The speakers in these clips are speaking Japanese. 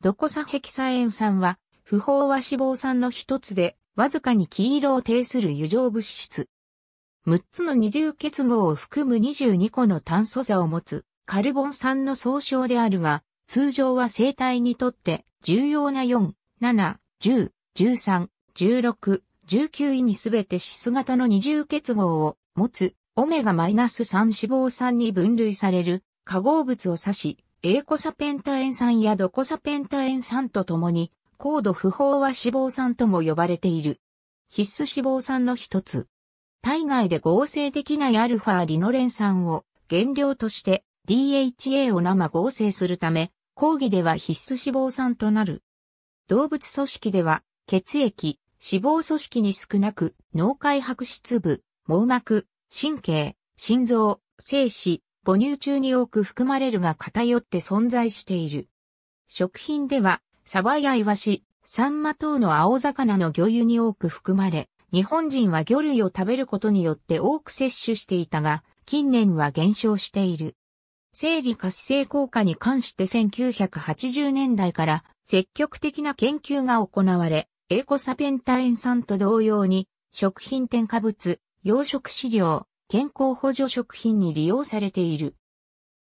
ドコサヘキサエン酸は、不飽和脂肪酸の一つで、わずかに黄色を呈する油状物質。6つの二重結合を含む22個の炭素座を持つ、カルボン酸の総称であるが、通常は生体にとって重要な4、7、10、13、16、19位にすべてシス型の二重結合を持つオメガ -3 脂肪酸に分類される化合物を指し、A コサペンタエン酸やドコサペンタエン酸とともに、高度不飽和脂肪酸とも呼ばれている。必須脂肪酸の一つ。体外で合成できないアルファリノレン酸を原料として DHA を生合成するため、抗議では必須脂肪酸となる。動物組織では、血液、脂肪組織に少なく、脳海白質部、網膜、神経、心臓、精子、母乳中に多く含まれるが偏って存在している。食品では、サバやイワシ、サンマ等の青魚の魚油に多く含まれ、日本人は魚類を食べることによって多く摂取していたが、近年は減少している。生理活性効果に関して1980年代から積極的な研究が行われ、エコサペンタエン酸と同様に、食品添加物、養殖飼料、健康補助食品に利用されている。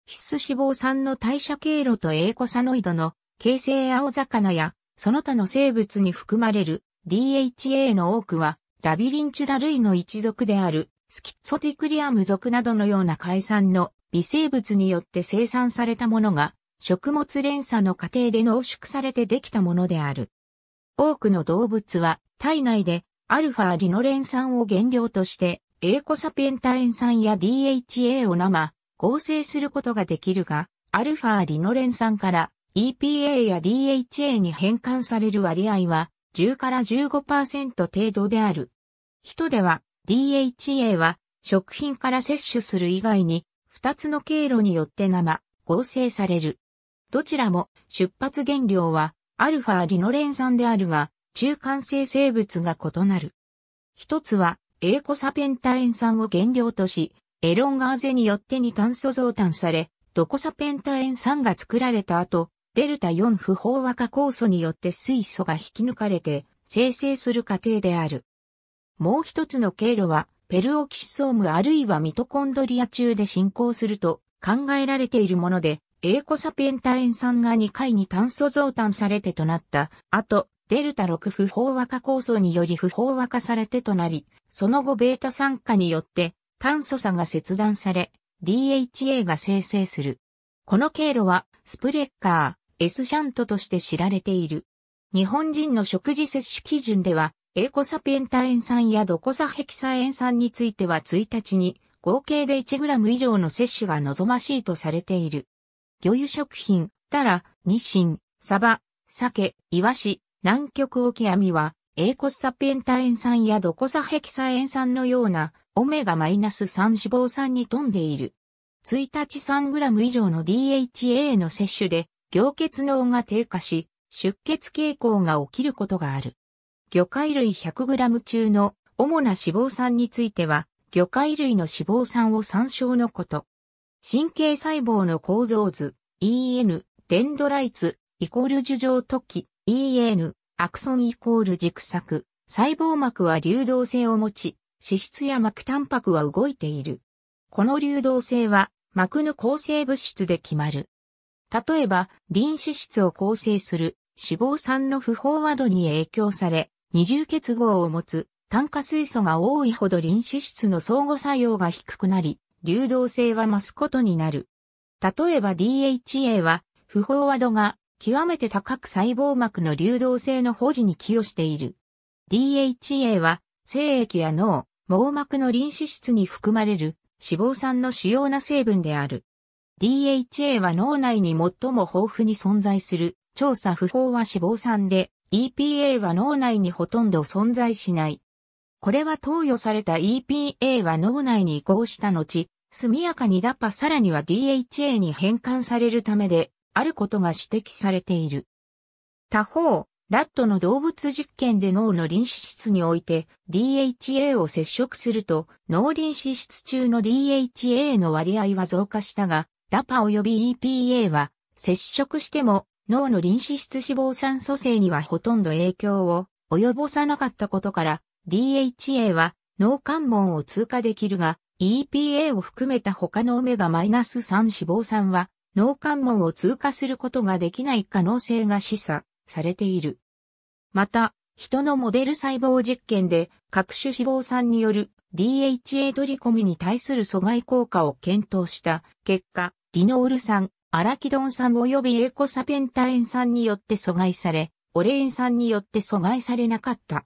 必須脂肪酸の代謝経路とエーコサノイドの形成青魚やその他の生物に含まれる DHA の多くはラビリンチュラ類の一族であるスキッソティクリアム族などのような海産の微生物によって生産されたものが食物連鎖の過程で濃縮されてできたものである。多くの動物は体内でアルファリノレン酸を原料としてエーコサペンタエン酸や DHA を生、合成することができるが、アルファリノレン酸から EPA や DHA に変換される割合は10から15%程度である。人では DHA は食品から摂取する以外に2つの経路によって生、合成される。どちらも出発原料はアルファリノレン酸であるが中間生成物が異なる。一つはエーコサペンタエン酸を原料とし、エロンガーゼによって二炭素増炭され、ドコサペンタエン酸が作られた後、デルタ4不飽和化酵素によって水素が引き抜かれて生成する過程である。もう一つの経路は、ペルオキシソームあるいはミトコンドリア中で進行すると考えられているもので、エーコサペンタエン酸が2回に炭素増炭されてとなった後、デルタ6不飽和化酵素により不飽和化されてとなり、その後ベータ酸化によって炭素差が切断され、DHA が生成する。この経路はスプレッカー、S シャントとして知られている。日本人の食事摂取基準では、エコサピエンタ塩酸やドコサヘキサ塩酸については1日に合計で 1g 以上の摂取が望ましいとされている。魚油食品、タラ、ニシン、サバ、鮭、イワシ、南極オキアミは、エーコスサピエンタ塩酸やドコサヘキサ塩酸のような、オメガマイナス -3 脂肪酸に富んでいる。1日 3g 以上の DHA の摂取で、凝血脳が低下し、出血傾向が起きることがある。魚介類 100g 中の主な脂肪酸については、魚介類の脂肪酸を参照のこと。神経細胞の構造図、EN、デンドライツ、イコール樹状突起、EN、アクソンイコール軸索、細胞膜は流動性を持ち、脂質や膜タンパクは動いている。この流動性は膜の構成物質で決まる。例えば、臨脂質を構成する脂肪酸の不飽和度に影響され、二重結合を持つ炭化水素が多いほど臨脂質の相互作用が低くなり、流動性は増すことになる。例えば DHA は不飽和度が極めて高く細胞膜の流動性の保持に寄与している。DHA は、精液や脳、網膜の臨脂質に含まれる脂肪酸の主要な成分である。DHA は脳内に最も豊富に存在する調査不法は脂肪酸で、EPA は脳内にほとんど存在しない。これは投与された EPA は脳内に移行した後、速やかにダパさらには DHA に変換されるためで、あることが指摘されている。他方、ラットの動物実験で脳の臨死質において DHA を接触すると脳臨死質中の DHA の割合は増加したが、DAPA 及び EPA は接触しても脳の臨死質脂肪酸組成にはほとんど影響を及ぼさなかったことから DHA は脳関門を通過できるが EPA を含めた他のオメガ -3 脂肪酸は脳関門を通過することができない可能性が示唆されている。また、人のモデル細胞実験で各種脂肪酸による DHA 取り込みに対する阻害効果を検討した結果、リノール酸、アラキドン酸及びエコサペンタエン酸によって阻害され、オレイン酸によって阻害されなかった。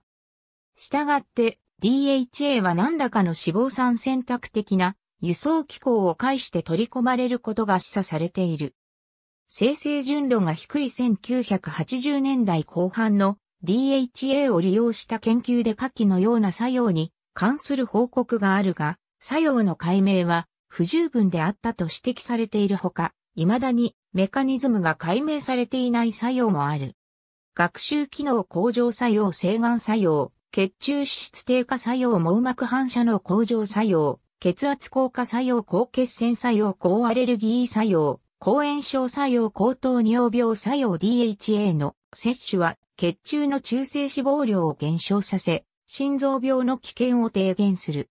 したがって DHA は何らかの脂肪酸選択的な輸送機構を介して取り込まれることが示唆されている。生成純度が低い1980年代後半の DHA を利用した研究で下記のような作用に関する報告があるが、作用の解明は不十分であったと指摘されているほか、未だにメカニズムが解明されていない作用もある。学習機能向上作用、性願作用、血中脂質低下作用網膜反射の向上作用、血圧効果作用、高血栓作用、高アレルギー作用、抗炎症作用、高糖尿病作用 DHA の摂取は血中の中性脂肪量を減少させ、心臓病の危険を低減する。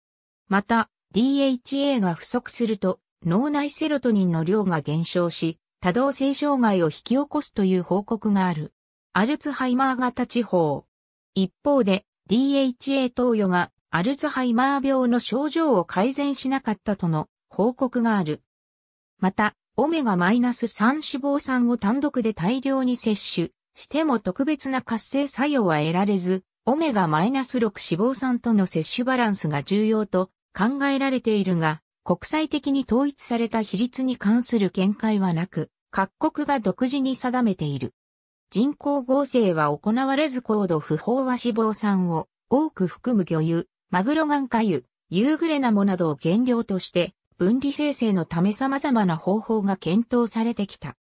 また、DHA が不足すると、脳内セロトニンの量が減少し、多動性障害を引き起こすという報告がある。アルツハイマー型地方。一方で、DHA 投与がアルツハイマー病の症状を改善しなかったとの報告がある。また、オメガ -3 脂肪酸を単独で大量に摂取しても特別な活性作用は得られず、オメガ -6 脂肪酸との摂取バランスが重要と考えられているが、国際的に統一された比率に関する見解はなく、各国が独自に定めている。人工合成は行われず高度不飽和脂肪酸を多く含む魚油、マグロガンユーグレナモなどを原料として、分離生成のため様々な方法が検討されてきた。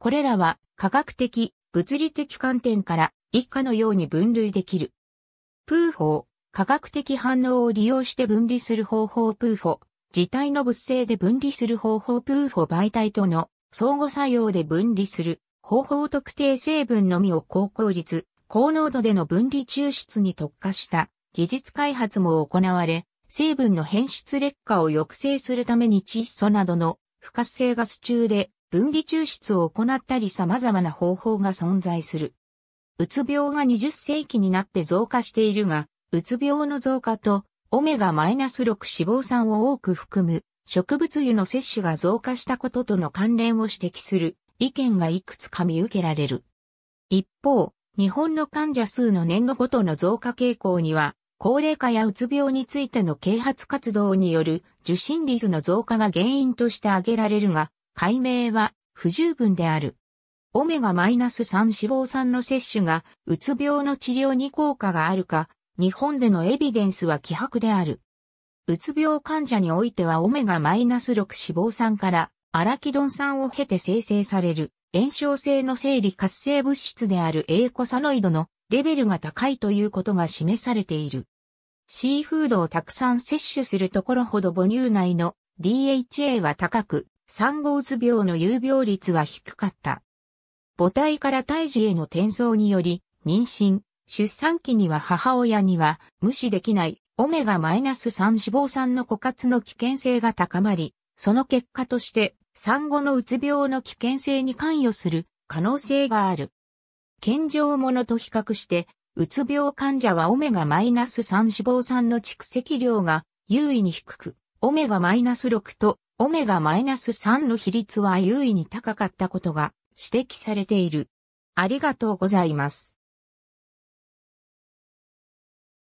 これらは科学的、物理的観点から一家のように分類できる。プーフー。科学的反応を利用して分離する方法プーフォ、自体の物性で分離する方法プーフォ媒体との相互作用で分離する方法特定成分のみを高効率、高濃度での分離抽出に特化した技術開発も行われ、成分の変質劣化を抑制するために窒素などの不活性ガス中で分離抽出を行ったり様々な方法が存在する。うつ病が20世紀になって増加しているが、うつ病の増加とオメガ -6 脂肪酸を多く含む植物油の摂取が増加したこととの関連を指摘する意見がいくつか見受けられる。一方、日本の患者数の年度ごとの増加傾向には高齢化やうつ病についての啓発活動による受診率の増加が原因として挙げられるが、解明は不十分である。オメガ -3 脂肪酸の摂取がうつ病の治療に効果があるか、日本でのエビデンスは希薄である。うつ病患者においてはオメガ -6 脂肪酸からアラキドン酸を経て生成される炎症性の生理活性物質であるエーコサノイドのレベルが高いということが示されている。シーフードをたくさん摂取するところほど母乳内の DHA は高く、産後うつ病の有病率は低かった。母体から胎児への転送により、妊娠、出産期には母親には無視できないオメガ -3 脂肪酸の枯渇の危険性が高まり、その結果として産後のうつ病の危険性に関与する可能性がある。健常者と比較して、うつ病患者はオメガ -3 脂肪酸の蓄積量が優位に低く、オメガ -6 とオメガ -3 の比率は優位に高かったことが指摘されている。ありがとうございます。